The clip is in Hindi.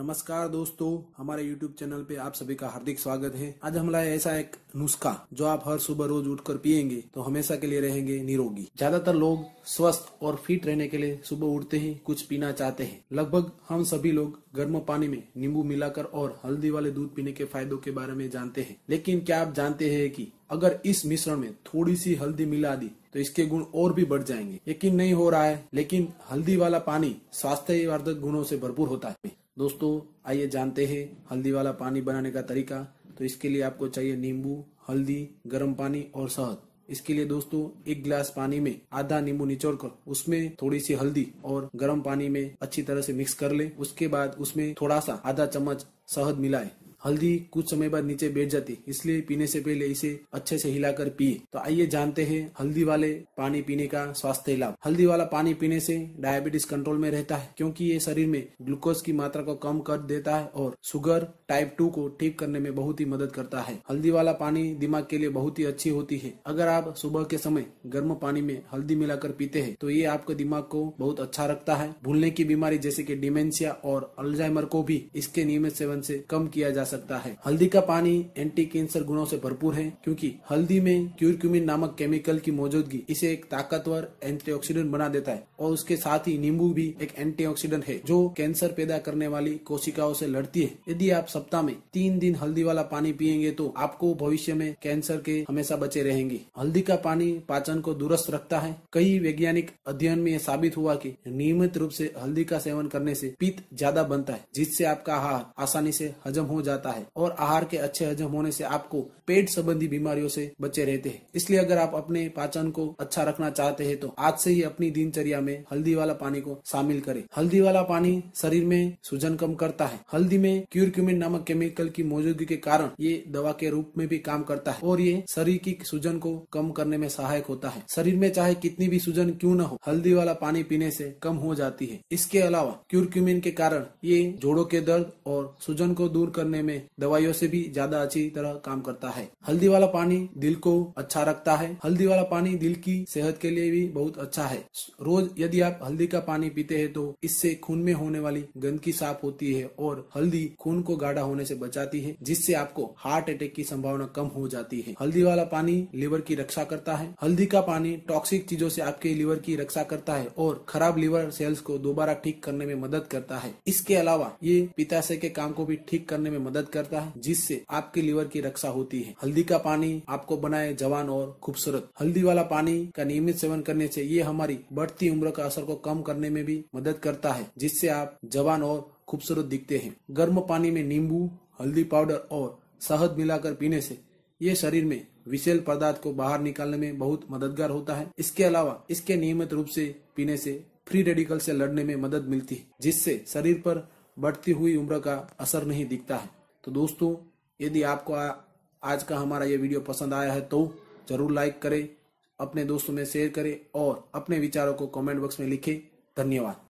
नमस्कार दोस्तों हमारे YouTube चैनल पे आप सभी का हार्दिक स्वागत है आज हम लाए ऐसा एक नुस्खा जो आप हर सुबह रोज उठकर पिएंगे तो हमेशा के लिए रहेंगे निरोगी ज्यादातर लोग स्वस्थ और फिट रहने के लिए सुबह उठते ही कुछ पीना चाहते हैं लगभग हम सभी लोग गर्म पानी में नींबू मिलाकर और हल्दी वाले दूध पीने के फायदों के बारे में जानते हैं लेकिन क्या आप जानते हैं कि अगर इस मिश्रण में थोड़ी सी हल्दी मिला दी तो इसके गुण और भी बढ़ जाएंगे यकीन नहीं हो रहा है लेकिन हल्दी वाला पानी स्वास्थ्य वर्धक गुणों से भरपूर होता है दोस्तों आइए जानते हैं हल्दी वाला पानी बनाने का तरीका तो इसके लिए आपको चाहिए नींबू हल्दी गर्म पानी और शहद इसके लिए दोस्तों एक गिलास पानी में आधा नींबू निचोड़ कर उसमें थोड़ी सी हल्दी और गर्म पानी में अच्छी तरह से मिक्स कर ले उसके बाद उसमें थोड़ा सा आधा चम्मच शहद मिलाए हल्दी कुछ समय बाद नीचे बैठ जाती इसलिए पीने से पहले इसे अच्छे से हिलाकर पिए तो आइए जानते हैं हल्दी वाले पानी पीने का स्वास्थ्य लाभ हल्दी वाला पानी पीने से डायबिटीज कंट्रोल में रहता है क्योंकि ये शरीर में ग्लूकोज की मात्रा को कम कर देता है और शुगर टाइप टू को ठीक करने में बहुत ही मदद करता है हल्दी वाला पानी दिमाग के लिए बहुत ही अच्छी होती है अगर आप सुबह के समय गर्म पानी में हल्दी मिलाकर पीते हैं तो ये आपके दिमाग को बहुत अच्छा रखता है भूलने की बीमारी जैसे की डिमेंशिया और अल्जाइमर को भी इसके नियमित सेवन से कम किया जा सकता है हल्दी का पानी एंटी कैंसर गुणों से भरपूर है क्योंकि हल्दी में क्यूरक्यूमिन नामक केमिकल की मौजूदगी इसे एक ताकतवर एंटीऑक्सीडेंट बना देता है और उसके साथ ही नींबू भी एक एंटीऑक्सीडेंट है जो कैंसर पैदा करने वाली कोशिकाओं से लड़ती है यदि आप सप्ताह में तीन दिन हल्दी वाला पानी पियेंगे तो आपको भविष्य में कैंसर के हमेशा बचे रहेंगे हल्दी का पानी पाचन को दुरुस्त रखता है कई वैज्ञानिक अध्ययन में यह साबित हुआ की नियमित रूप से हल्दी का सेवन करने से पित्त ज्यादा बनता है जिससे आपका आहार आसानी से हजम हो जाता जाता है और आहार के अच्छे हजम होने से आपको पेट संबंधी बीमारियों से बचे रहते हैं इसलिए अगर आप अपने पाचन को अच्छा रखना चाहते हैं तो आज से ही अपनी दिनचर्या में हल्दी वाला पानी को शामिल करें हल्दी वाला पानी शरीर में सूजन कम करता है हल्दी में क्यूरक्यूमिन नामक केमिकल की मौजूदगी के कारण ये दवा के रूप में भी काम करता है और ये शरीर की सूजन को कम करने में सहायक होता है शरीर में चाहे कितनी भी सूजन क्यूँ न हो हल्दी वाला पानी पीने से कम हो जाती है इसके अलावा क्यूरक्यूमिन के कारण ये जोड़ों के दर्द और सूजन को दूर करने में में दवाइयों से भी ज्यादा अच्छी तरह काम करता है हल्दी वाला पानी दिल को अच्छा रखता है हल्दी वाला पानी दिल की सेहत के लिए भी बहुत अच्छा है रोज यदि आप हल्दी का पानी पीते हैं तो इससे खून में होने वाली गंदगी साफ होती है और हल्दी खून को गाढ़ा होने से बचाती है जिससे आपको हार्ट अटैक की संभावना कम हो जाती है हल्दी वाला पानी लिवर की रक्षा करता है हल्दी का पानी टॉक्सिक चीजों से आपके लिवर की रक्षा करता है और खराब लिवर सेल्स को दोबारा ठीक करने में मदद करता है इसके अलावा ये पिताशय के काम को भी ठीक करने में मदद मदद करता है जिससे आपके लीवर की रक्षा होती है हल्दी का पानी आपको बनाए जवान और खूबसूरत हल्दी वाला पानी का नियमित सेवन करने से ये हमारी बढ़ती उम्र का असर को कम करने में भी मदद करता है जिससे आप जवान और खूबसूरत दिखते हैं गर्म पानी में नींबू हल्दी पाउडर और शहद मिलाकर पीने से ये शरीर में विशेल पदार्थ को बाहर निकालने में बहुत मददगार होता है इसके अलावा इसके नियमित रूप से पीने से फ्री रेडिकल से लड़ने में मदद मिलती है जिससे शरीर पर बढ़ती हुई उम्र का असर नहीं दिखता है तो दोस्तों यदि आपको आज का हमारा ये वीडियो पसंद आया है तो जरूर लाइक करें अपने दोस्तों में शेयर करें और अपने विचारों को कमेंट बॉक्स में लिखें धन्यवाद